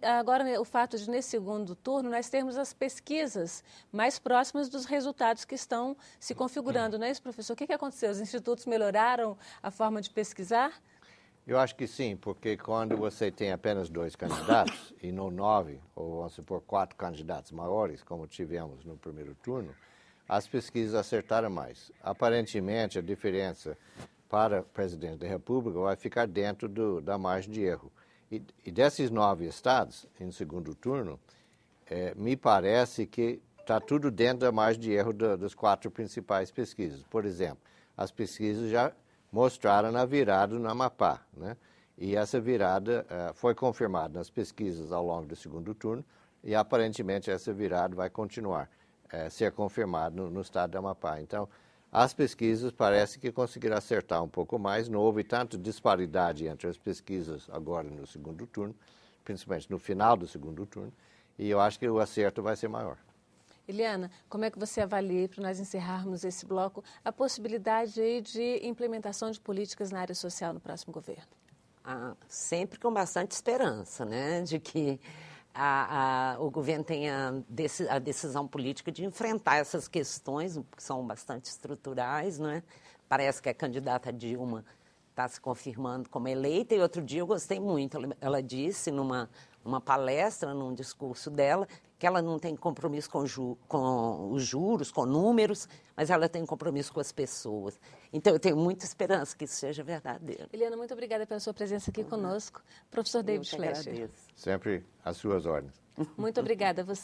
Agora, o fato de, nesse segundo turno, nós termos as pesquisas mais próximas dos resultados que estão se configurando, não é isso, professor? O que, que aconteceu? Os institutos melhoraram a forma de pesquisar? Eu acho que sim, porque quando você tem apenas dois candidatos e não nove, ou vamos supor, quatro candidatos maiores, como tivemos no primeiro turno, as pesquisas acertaram mais. Aparentemente, a diferença para presidente da República vai ficar dentro do, da margem de erro. E, desses nove estados, em segundo turno, é, me parece que está tudo dentro da margem de erro da, das quatro principais pesquisas. Por exemplo, as pesquisas já mostraram a virada no Amapá, né? E essa virada uh, foi confirmada nas pesquisas ao longo do segundo turno e aparentemente essa virada vai continuar a é, uh, ser confirmada no, no estado do Amapá. Então, as pesquisas parecem que conseguirá acertar um pouco mais. Não houve tanta disparidade entre as pesquisas agora no segundo turno, principalmente no final do segundo turno, e eu acho que o acerto vai ser maior. Eliana, como é que você avalia, para nós encerrarmos esse bloco, a possibilidade de implementação de políticas na área social no próximo governo? Ah, sempre com bastante esperança, né, de que a, a, o governo tem a, a, decisão política de enfrentar essas questões, que são bastante estruturais. Né? Parece que a candidata Dilma está se confirmando como eleita, e outro dia eu gostei muito. Ela disse numa uma palestra num discurso dela, que ela não tem compromisso com, ju, com os juros, com números, mas ela tem compromisso com as pessoas. Então, eu tenho muita esperança que isso seja verdadeiro. Helena, muito obrigada pela sua presença aqui conosco. Professor eu David Fletcher. Sempre às suas ordens. Muito obrigada. Você